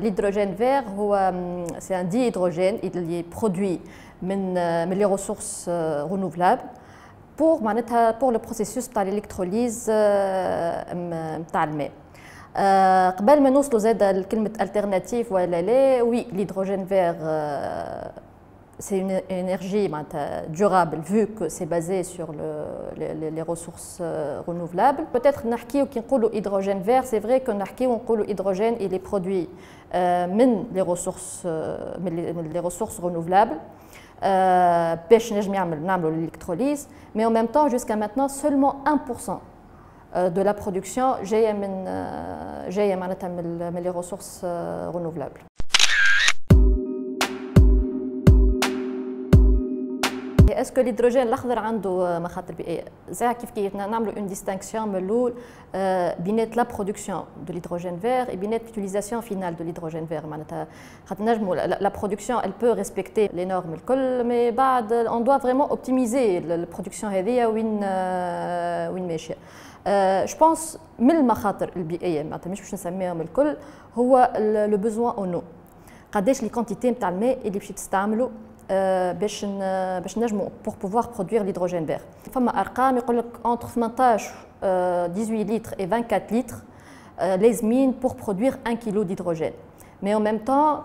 l'hydrogène vert, euh, c'est un dihydrogène, il est produit euh, mais les ressources euh, renouvelables pour, le processus de l'électrolyse de l'eau. قبل alternatives, نوصلوا oui l'hydrogène vert ولا c'est une énergie ben, durable vu que c'est basé sur les, ressources euh, renouvelables. Peut-être نحكي كي hydrogène vert, c'est vrai que نحكي ونقولوا hydrogène il est produit من euh, les ressources euh, les ressources renouvelables. Pêche نجم l'électrolyse, mais en même temps jusqu'à maintenant seulement 1% de la production j'ai من les ressources renouvelables. اسكو الهيدروجين الاخضر عنده آه، مخاطر بيئيه زي كيف كي نعملوا اون ديستانكسيون من الاول بينات لا برودكسيون دو الهيدروجين فيغ بينات لوتيليزاسيون فينال دو الهيدروجين فيغ معناتها خاطر نجموا لا برودكسيون elle peut respecter les normes الكل مي بعد on doit vraiment optimiser البرودكسيون هذه وين آه، وين ماشيه جو آه، بونس من المخاطر البيئيه معناتها مش باش نسميهم الكل هو لو بوزوان اون نو قداش لي كونتيتي نتاع الماء اللي باش تستعملوا Euh, pour pouvoir produire l'hydrogène vert entre 18 18 litres et 24 litres euh, les mines pour produire 1 kg d'hydrogène mais en même temps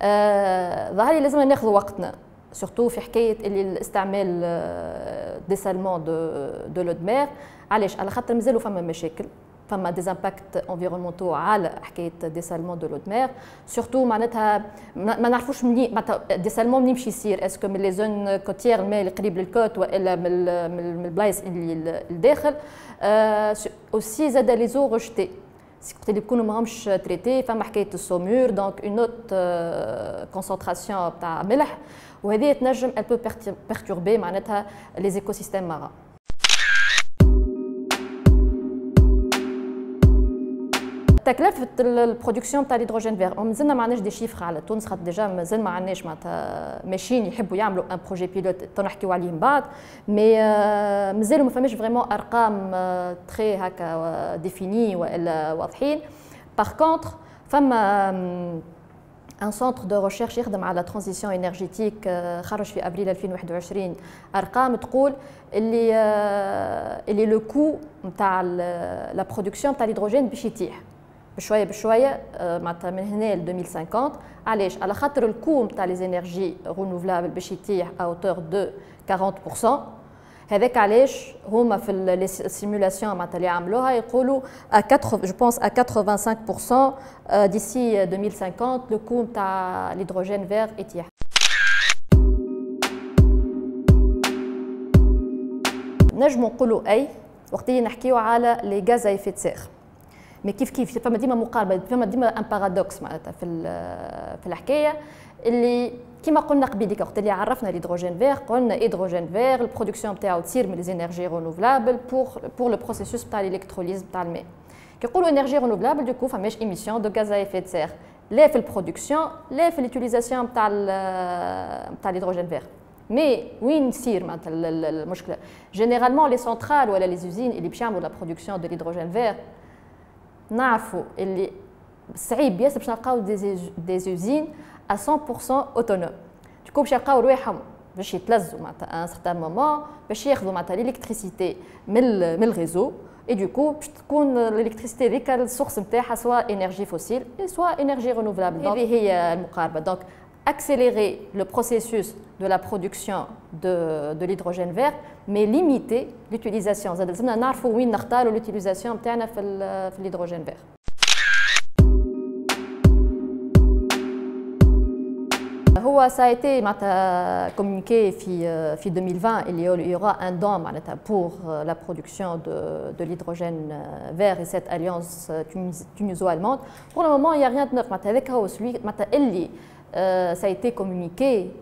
آه، ظهري لازم ناخذ وقتنا سورتو في حكايه اللي استعمال ديسالمون دو دو لو دمير علاش على خاطر مازالوا فما مشاكل فما دي امباكت انفيرونمونتو على حكايه ديسالمون دو لو دمير سورتو معناتها ما نعرفوش منين معناتها ديسالمون منين باش يصير اسكو من لي زون كوتيير الماء اللي قريب للكوت والا من البلايص اللي الداخل اوسي آه، زاد لي زو روجتي c'est les de non traités, enfin marqué de saumure, donc une autre euh, concentration de mélange, ou elle peut perturber les écosystèmes marins. تكلفه البرودكسيون تاع الهيدروجين فيغ مازلنا ما عندناش دي شيفر على تونس خاطر ديجا مازال ما عندناش معناتها ماشيين يحبوا يعملوا ان بروجي بيلوت تنحكيو عليه من بعد مي آه، مازال ما فماش فريمون ارقام تخي آه، هكا ديفيني آه، والا واضحين باغ كونتخ فما ان سونتر دو ريشيرش يخدم على ترانزيسيون انرجيتيك خرج في ابريل 2021 ارقام تقول اللي اللي لو كو نتاع لا برودكسيون تاع الهيدروجين باش يتيح بشويه بشويه آه، معناتها من هنا ل 2050 علاش على خاطر الكوم تاع لي زينيرجي رونوفلابل باش يطيح اوتور دو 40% هذاك علاش هما في السيمولاسيون معناتها اللي عملوها يقولوا ا 80 جو بونس ا 85% ديسي 2050 لو كوم تاع الهيدروجين فيغ يطيح نجمو نقولوا اي وقت اللي نحكيو على لي غاز ايفيت تسيخ Mais comment Il y a toujours un paradoxe dans l'histoire. Comme je l'ai dit, quand on a appris l'hydrogène vert, on a dit l'hydrogène vert, la production de l'énergie renouvelable pour le processus de l'électrolyse. quoi Quand on dit énergie renouvelable, il n'y a pas de gaz à effet de serre, ni dans la production, ni dans l'utilisation de l'hydrogène vert. Mais oui, se trouve t Généralement, les centrales ou les usines qui font la production de l'hydrogène vert, نعرفوا اللي صعيب ياسر باش نلقاو دي زوزين ا 100% اوتونوم دوكو باش يلقاو رواحهم باش يتلزوا معناتها ان سارتان مومون باش ياخذوا معناتها الالكتريسيتي من ال من الريزو اي دوكو باش تكون الالكتريسيتي هذيك السورس نتاعها سواء انرجي فوسيل سواء انرجي رينوفلابل هذه هي المقاربه دونك accélérer le processus de la production de, de l'hydrogène vert, mais limiter l'utilisation. l'utilisation de l'hydrogène vert. ça a été communiqué en euh, 2020 il y aura un don pour euh, la production de, de l'hydrogène euh, vert et cette alliance tuniso-allemande. Pour le moment, il n'y a rien de neuf. Euh, ça a été communiqué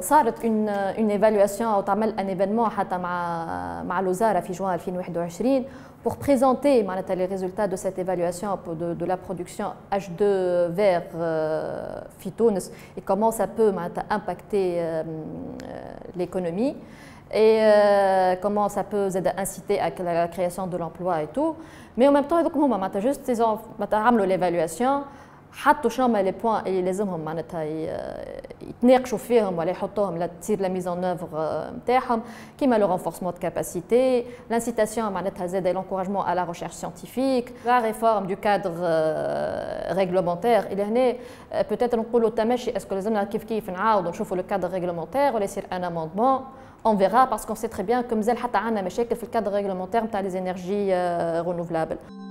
Ça a été une évaluation, ايفالواسيون او تعمل un événement حتى avec le ministère 2021 pour présenter les résultats de cette évaluation de, la production H2 vert phytones et comment ça peut impacter euh, euh, l'économie et comment ça peut inciter à la création de l'emploi et tout mais en même temps هذوك هما معناتها juste ils ont l'évaluation حطوا شنو هما لي بوان اللي لازمهم معناتها يتناقشوا فيهم ولا يحطوهم لتصير لا ميزون اوفر نتاعهم كيما لو رونفورسمون دو كاباسيتي لانسيتاسيون معناتها زاد لونكوراجمون على ريشيرش سيانتيفيك لا ريفورم دو كادر ريغلومونتير الى هنا بوتيتر نقولوا تماشي اسكو لازمنا كيف كيف نعاودوا نشوفوا لو كادر ريغلومونتير ولا يصير ان اموندمون on verra parce qu'on sait très bien que مازال حتى عندنا مشاكل في الكادر ريغلومونتير نتاع لي انرجي رينوفلابل